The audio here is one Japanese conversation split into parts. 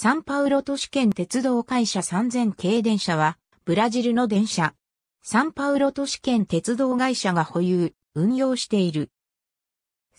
サンパウロ都市圏鉄道会社3000系電車は、ブラジルの電車。サンパウロ都市圏鉄道会社が保有、運用している。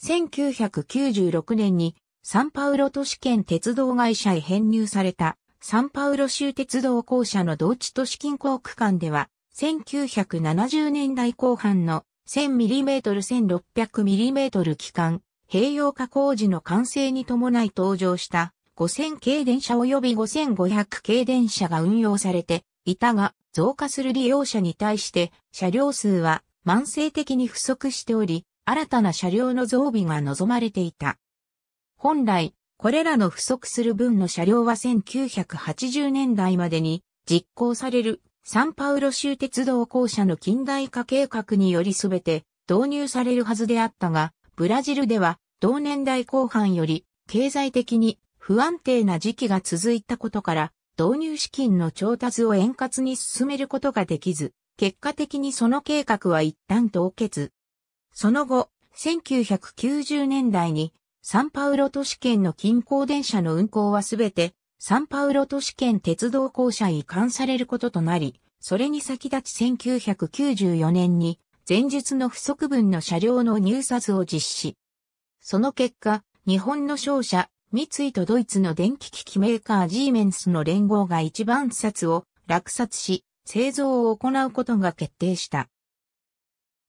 1996年にサンパウロ都市圏鉄道会社へ編入されたサンパウロ州鉄道公社の同地都市近郊区間では1970年代後半の 1000mm1600mm 機関、併用化工事の完成に伴い登場した5000系電車及び5500系電車が運用されていたが、増加する利用者に対して車両数は慢性的に不足しており、新たな車両の増備が望まれていた。本来、これらの不足する分の車両は1980年代までに実行されるサンパウロ州鉄道公社の近代化計画によりすべて導入されるはずであったが、ブラジルでは同年代後半より経済的に不安定な時期が続いたことから、導入資金の調達を円滑に進めることができず、結果的にその計画は一旦凍結。その後、1990年代にサンパウロ都市圏の近郊電車の運行はすべてサンパウロ都市圏鉄道公社移管されることとなり、それに先立ち1994年に前述の不足分の車両の入札を実施。その結果、日本の商社三井とドイツの電気機器メーカージーメンスの連合が一番札を落札し、製造を行うことが決定した。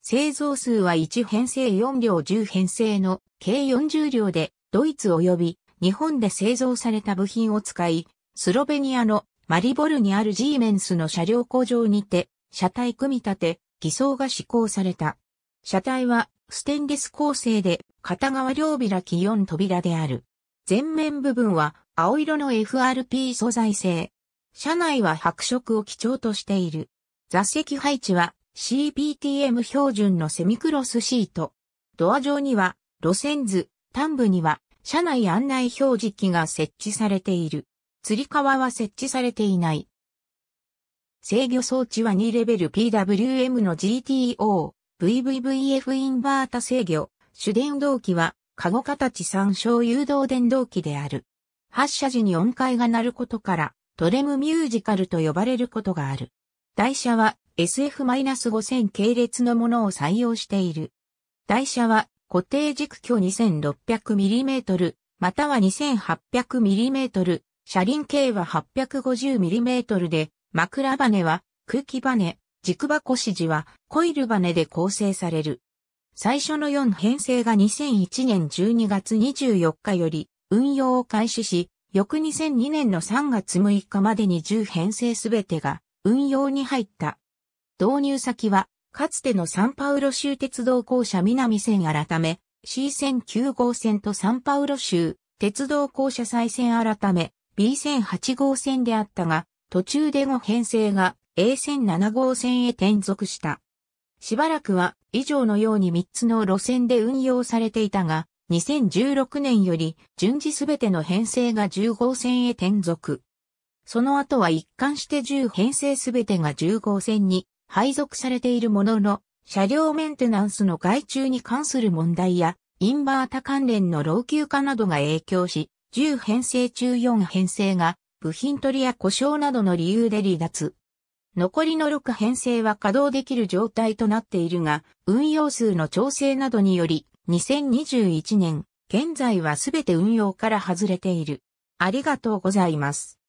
製造数は1編成4両10編成の計40両で、ドイツ及び日本で製造された部品を使い、スロベニアのマリボルにあるジーメンスの車両工場にて、車体組み立て、偽装が施行された。車体はステンレス構成で片側両開き4扉である。前面部分は青色の FRP 素材製。車内は白色を基調としている。座席配置は CPTM 標準のセミクロスシート。ドア上には路線図、端部には車内案内表示器が設置されている。釣り革は設置されていない。制御装置は2レベル PWM の GTO、VVVF インバータ制御。主電動機はカゴ形三小誘導電動機である。発射時に音階が鳴ることから、トレムミュージカルと呼ばれることがある。台車は SF-5000 系列のものを採用している。台車は固定軸距 2600mm または 2800mm、車輪径は 850mm で、枕バネは空気バネ、軸箱指示はコイルバネで構成される。最初の4編成が2001年12月24日より運用を開始し、翌2002年の3月6日までに10編成すべてが運用に入った。導入先は、かつてのサンパウロ州鉄道公社南線改め、C 線9号線とサンパウロ州鉄道公社再線改め、B 線8号線であったが、途中で5編成が A 線7号線へ転属した。しばらくは以上のように3つの路線で運用されていたが、2016年より順次すべての編成が10号線へ転属。その後は一貫して10編成すべてが10号線に配属されているものの、車両メンテナンスの外注に関する問題や、インバータ関連の老朽化などが影響し、10編成中4編成が部品取りや故障などの理由で離脱。残りの6編成は稼働できる状態となっているが、運用数の調整などにより、2021年、現在はすべて運用から外れている。ありがとうございます。